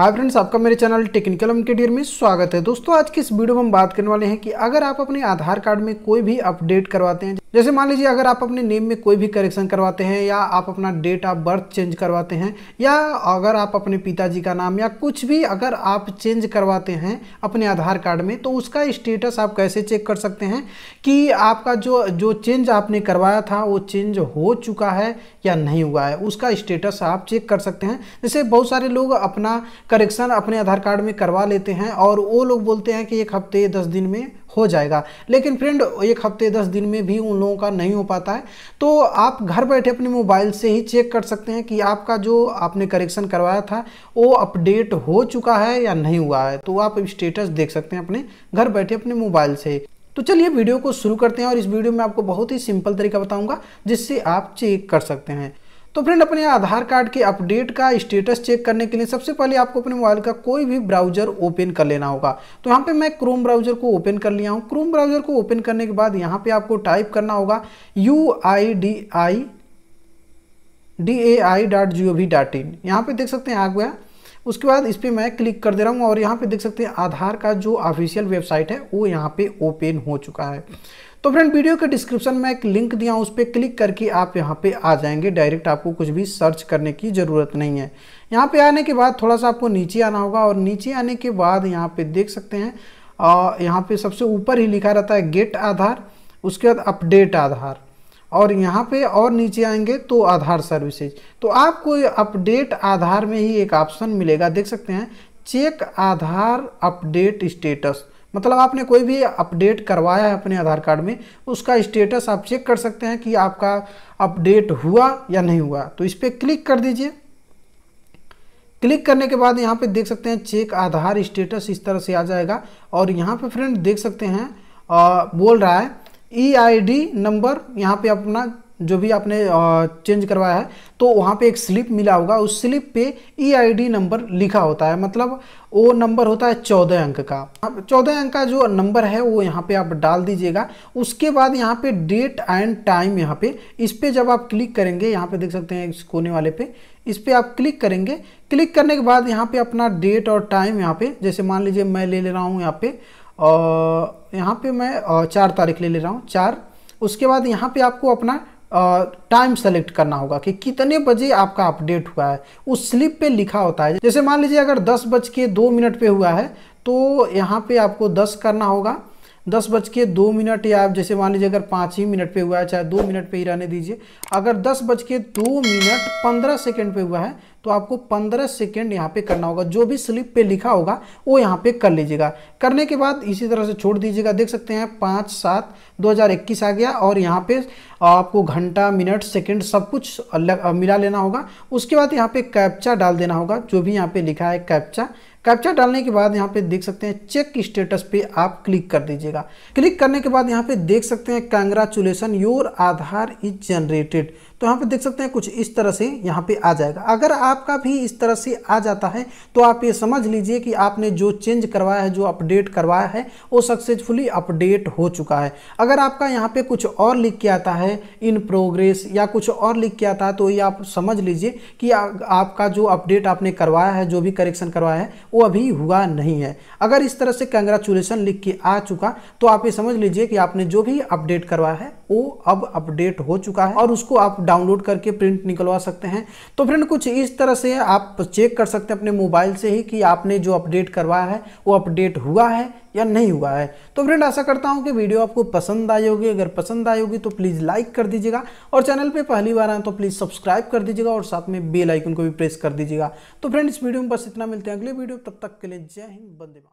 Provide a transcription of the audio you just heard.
hi friends आपका मेरे channel technical के डियर में स्वागत है दोस्तों आज की इस वीडियो में हम बात करने वाले हैं कि अगर आप अपने आधार कार्ड में कोई भी अपडेट करवाते हैं जैसे मान लीजिए अगर आप अपने नेम में कोई भी करेक्शन करवाते हैं या आप अपना डेट ऑफ बर्थ चेंज करवाते हैं या अगर आप अपने पिताजी का नाम या कुछ भी अगर आप चेंज करवाते हैं अपने आधार कार्ड में तो उसका स्टेटस आप कैसे चेक कर सकते हैं कि आपका जो जो चेंज आपने करवाया था वो चेंज हो चुका है या नहीं हुआ है उसका स्टेटस आप चेक कर सकते हैं जैसे बहुत सारे लोग अपना करेक्शन अपने आधार कार्ड में करवा लेते हैं और वो लोग बोलते हैं कि एक हफ्ते दस दिन में हो जाएगा लेकिन फ्रेंड एक हफ्ते दस दिन में भी उन लोगों का नहीं हो पाता है तो आप घर बैठे अपने मोबाइल से ही चेक कर सकते हैं कि आपका जो आपने करेक्शन करवाया था वो अपडेट हो चुका है या नहीं हुआ है तो आप स्टेटस देख सकते हैं अपने घर बैठे अपने मोबाइल से तो चलिए वीडियो को शुरू करते हैं और इस वीडियो में आपको बहुत ही सिंपल तरीका बताऊंगा जिससे आप चेक कर सकते हैं तो फ्रेंड अपने आधार कार्ड के अपडेट का स्टेटस चेक करने के लिए सबसे पहले आपको अपने मोबाइल का कोई भी ब्राउजर ओपन कर लेना होगा तो यहाँ पे मैं क्रोम ब्राउजर को ओपन कर लिया हूँ क्रोम ब्राउजर को ओपन करने के बाद यहाँ पे आपको टाइप करना होगा U I D I D A I dot G O V dot in यहाँ पर देख सकते हैं आ गया उसके बाद इस पर मैं क्लिक कर दे रहा हूँ और यहाँ पे देख सकते हैं आधार का जो ऑफिशियल वेबसाइट है वो यहाँ पे ओपन हो चुका है तो फ्रेंड वीडियो के डिस्क्रिप्शन में एक लिंक दिया उस पर क्लिक करके आप यहाँ पे आ जाएंगे डायरेक्ट आपको कुछ भी सर्च करने की ज़रूरत नहीं है यहाँ पे आने के बाद थोड़ा सा आपको नीचे आना होगा और नीचे आने के बाद यहाँ पे देख सकते हैं यहाँ पे सबसे ऊपर ही लिखा रहता है गेट आधार उसके बाद अपडेट आधार और यहाँ पे और नीचे आएंगे तो आधार सर्विसेज तो आपको अपडेट आधार में ही एक ऑप्शन मिलेगा देख सकते हैं चेक आधार अपडेट स्टेटस मतलब आपने कोई भी अपडेट करवाया है अपने आधार कार्ड में उसका स्टेटस आप चेक कर सकते हैं कि आपका अपडेट हुआ या नहीं हुआ तो इस पर क्लिक कर दीजिए क्लिक करने के बाद यहाँ पे देख सकते हैं चेक आधार स्टेटस इस तरह से आ जाएगा और यहाँ पे फ्रेंड देख सकते हैं आ, बोल रहा है ई आई डी नंबर यहाँ पे अपना जो भी आपने चेंज करवाया है तो वहाँ पे एक स्लिप मिला होगा उस स्लिप पे ई आई डी नंबर लिखा होता है मतलब वो नंबर होता है चौदह अंक का चौदह अंक का जो नंबर है वो यहाँ पे आप डाल दीजिएगा उसके बाद यहाँ पे डेट एंड टाइम यहाँ पे इस पर जब आप क्लिक करेंगे यहाँ पे देख सकते हैं इस कोने वाले पे इस पर आप क्लिक करेंगे क्लिक करने के बाद यहाँ पे अपना डेट और टाइम यहाँ पे जैसे मान लीजिए मैं ले ले रहा हूँ यहाँ पे यहाँ पे मैं चार तारीख ले ले रहा हूँ चार उसके बाद यहाँ पे आपको अपना टाइम सेलेक्ट करना होगा कि कितने बजे आपका अपडेट हुआ है उस स्लिप पे लिखा होता है जैसे मान लीजिए अगर दस बज के दो मिनट पे हुआ है तो यहाँ पे आपको दस करना होगा दस बज के दो मिनट या आप जैसे मान लीजिए अगर पाँच ही मिनट पे हुआ है चाहे दो मिनट पे ही रहने दीजिए अगर दस बज के दो मिनट पंद्रह सेकेंड पे हुआ है तो आपको 15 सेकेंड यहाँ पे करना होगा जो भी स्लिप पे लिखा होगा वो यहाँ पे कर लीजिएगा करने के बाद इसी तरह से छोड़ दीजिएगा देख सकते हैं पाँच सात 2021 आ गया और यहाँ पे आपको घंटा मिनट सेकेंड सब कुछ अलग मिला लेना होगा उसके बाद यहाँ पे कैप्चा डाल देना होगा जो भी यहाँ पे लिखा है कैप्चा कैप्चा डालने के बाद यहाँ पे देख सकते हैं चेक स्टेटस पे आप क्लिक कर दीजिएगा क्लिक करने के बाद यहाँ पे देख सकते हैं congratulation your Aadhaar is generated तो यहाँ पे देख सकते हैं कुछ इस तरह से यहाँ पे आ जाएगा अगर आपका भी इस तरह से आ जाता है तो आप ये समझ लीजिए कि आपने जो चेंज करवाया है जो अपडेट करवाया है वो सक्सेसफुली अपडेट हो चुका है अगर आपका यहाँ पे कुछ और लिख के आता है इन प्रोग्रेस या कुछ और लिख के आता है तो ये आप समझ लीजिए कि आ, आपका जो अपडेट आपने करवाया है जो भी करेक्शन करवाया है वो अभी हुआ नहीं है अगर इस तरह से कंग्रेचुलेसन लिख के आ चुका तो आप ये समझ लीजिए कि आपने जो भी अपडेट करवाया है वो अब अपडेट हो चुका है और उसको आप डाउनलोड करके प्रिंट निकलवा सकते हैं तो फ्रेंड कुछ इस तरह से आप चेक कर सकते हैं अपने मोबाइल से ही कि आपने जो अपडेट करवाया है वो अपडेट हुआ है या नहीं हुआ है तो फ्रेंड आशा करता हूँ कि वीडियो आपको पसंद आई होगी अगर पसंद आई होगी तो प्लीज़ लाइक कर दीजिएगा और चैनल पे पहली बार आए तो प्लीज़ सब्सक्राइब कर दीजिएगा और साथ में बेल आइकन को भी प्रेस कर दीजिएगा तो फ्रेंड इस वीडियो में बस इतना मिलते हैं अगले वीडियो तब तक के लिए जय हिंद बंदे